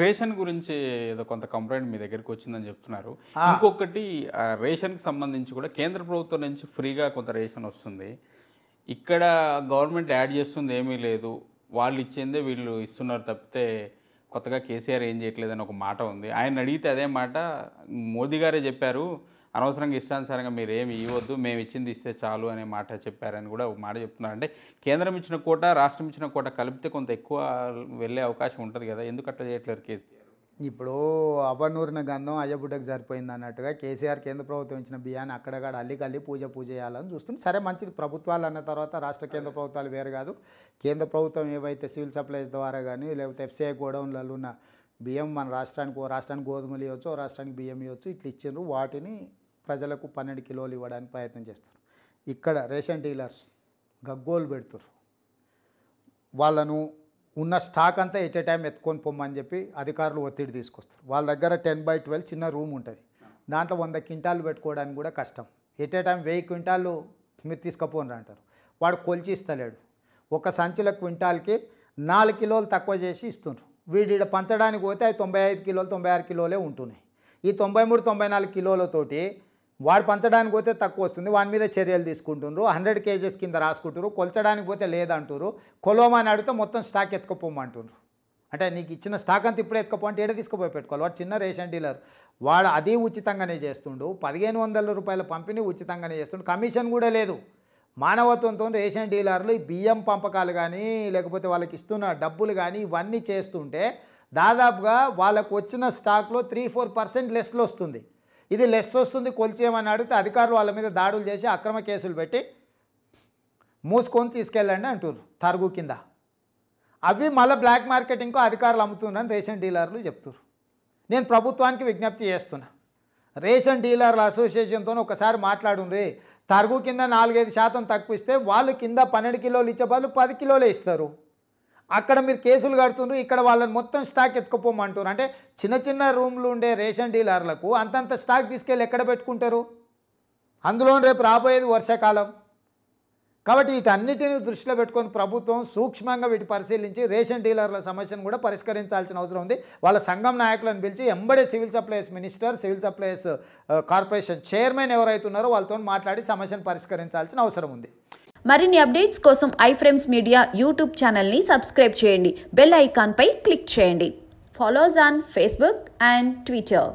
ration గురించి ఏదో కొంత కంప్లైంట్ మీ దగ్గరికి వచ్చిందని చెప్తున్నారు ఇంకొకటి రేషన్కి సంబంధించి కూడా కేంద్ర ప్రభుత్వం నుంచి ఫ్రీగా కొంత రేషన్ వస్తుంది ఇక్కడ గవర్నమెంట్ యాడ్ చేస్తుంది ఏమీ లేదు వాళ్ళు ఇచ్చేందే వీళ్ళు ఇస్తున్నారు తప్పితే కొత్తగా కేసీఆర్ ఏం చేయట్లేదని ఒక మాట ఉంది ఆయన అడిగితే అదే మాట మోదీ గారే చెప్పారు అనవసరంగా ఇష్టానుసారంగా మీరు ఏమి ఇవ్వద్దు మేము ఇచ్చింది ఇస్తే చాలు అనే మాట చెప్పారని కూడా ఒక మాట చెప్తున్నారు అంటే కేంద్రం ఇచ్చిన కోట రాష్ట్రం ఇచ్చిన కోట కలిపితే కొంత ఎక్కువ వెళ్ళే అవకాశం ఉంటుంది కదా ఎందుకు అట్లా చేయట్లేరు కేసీఆర్ ఇప్పుడు అవనూరిన గంధం అయ్యబుడ్డకు సరిపోయింది అన్నట్టుగా కేసీఆర్ కేంద్ర ప్రభుత్వం ఇచ్చిన బియ్యాన్ని అక్కడక్కడ అల్లికల్లి పూజ పూజ చేయాలని చూస్తుంది సరే మంచిది ప్రభుత్వాలు అన్న తర్వాత రాష్ట్ర కేంద్ర ప్రభుత్వాలు వేరు కాదు కేంద్ర ప్రభుత్వం ఏవైతే సివిల్ సప్లైస్ ద్వారా కానీ లేకపోతే ఎఫ్సీఐ గోడౌన్లలో ఉన్న బియ్యం మన రాష్ట్రానికి ఓ రాష్ట్రానికి గోధుమలు ఇవ్వచ్చు రాష్ట్రానికి బియ్యం ఇవ్వచ్చు ఇట్లా ఇచ్చిండ్రు వాటిని ప్రజలకు పన్నెండు కిలోలు ఇవ్వడానికి ప్రయత్నం చేస్తారు ఇక్కడ రేషన్ డీలర్స్ గగ్గోలు పెడుతురు వాళ్ళను ఉన్న స్టాక్ అంతా ఎట్ ఏ టైం ఎత్తుకొని పొమ్మని చెప్పి అధికారులు ఒత్తిడి తీసుకొస్తారు వాళ్ళ దగ్గర టెన్ బై ట్వెల్వ్ చిన్న రూమ్ ఉంటుంది దాంట్లో వంద క్వింటాలు పెట్టుకోవడానికి కూడా కష్టం ఎట్ ఏ టైం వెయ్యి క్వింటాలు మీరు తీసుకపోనరు అంటారు వాడు కొలిచి ఇస్తలేడు ఒక సంచుల క్వింటాల్కి నాలుగు కిలోలు తక్కువ చేసి ఇస్తుండ్రు వీడి పంచడానికి పోతే అవి తొంభై ఐదు కిలోలు తొంభై ఆరు కిలోలే ఉంటున్నాయి ఈ తొంభై మూడు తొంభై నాలుగు కిలోలతోటి వాడు పంచడానికి పోతే తక్కువ వస్తుంది వాని మీద చర్యలు తీసుకుంటున్నారు హండ్రెడ్ కేజెస్ కింద రాసుకుంటారు కొల్చడానికి పోతే లేదంటారు కొలవమని అడిగితే మొత్తం స్టాక్ ఎత్తుకుపోమంటున్నారు అంటే నీకు ఇచ్చిన స్టాక్ అంతా ఇప్పుడు ఎత్తుకపోంటే ఏడ తీసుకుపోయి పెట్టుకోవాలి వాడు చిన్న రేషన్ డీలర్ వాడు అది ఉచితంగానే చేస్తుండు పదిహేను వందల రూపాయల పంపిణీ ఉచితంగానే చేస్తుండు కమిషన్ కూడా లేదు మానవత్వంతో రేషన్ డీలర్లు బియ్యం పంపకాలు కానీ లేకపోతే వాళ్ళకి ఇస్తున్న డబ్బులు కానీ ఇవన్నీ చేస్తుంటే దాదాపుగా వాళ్ళకు వచ్చిన స్టాక్లో త్రీ ఫోర్ పర్సెంట్ లెస్లో వస్తుంది ఇది లెస్ వస్తుంది కొలిచేయమని అడిగితే అధికారులు వాళ్ళ మీద దాడులు చేసి అక్రమ కేసులు పెట్టి మూసుకొని తీసుకెళ్ళండి అంటారు తరుగు కింద అవి మళ్ళీ బ్లాక్ మార్కెటింగ్కు అధికారులు అమ్ముతున్నారని రేషన్ డీలర్లు చెప్తారు నేను ప్రభుత్వానికి విజ్ఞప్తి చేస్తున్నా రేషన్ డీలర్ల అసోసియేషన్తో ఒకసారి రే తరుగు కింద నాలుగైదు శాతం తక్కువ ఇస్తే వాళ్ళు కింద పన్నెండు కిలోలు ఇచ్చే బదులు పది కిలోలే ఇస్తారు అక్కడ మీరు కేసులు కడుతుండ్రు ఇక్కడ వాళ్ళని మొత్తం స్టాక్ ఎత్తుకుపోమంటారు అంటే చిన్న చిన్న రూమ్లు ఉండే రేషన్ డీలర్లకు అంతంత స్టాక్ తీసుకెళ్ళి ఎక్కడ పెట్టుకుంటారు అందులో రేపు రాబోయేది వర్షాకాలం కాబట్టి వీటన్నిటిని దృష్టిలో పెట్టుకొని ప్రభుత్వం సూక్ష్మంగా వీటి పరిశీలించి రేషన్ డీలర్ల సమస్యను కూడా పరిష్కరించాల్సిన అవసరం ఉంది వాళ్ళ సంఘం నాయకులను పిలిచి ఎంబడే civil supplies minister civil supplies corporation chairman ఎవరైతున్నారో వాళ్ళతో మాట్లాడి సమస్యను పరిష్కరించాల్సిన అవసరం ఉంది మరిన్ని అప్డేట్స్ కోసం ఐఫ్రేమ్స్ మీడియా యూట్యూబ్ ఛానల్ని సబ్స్క్రైబ్ చేయండి బెల్ ఐకాన్పై క్లిక్ చేయండి follows on Facebook and Twitter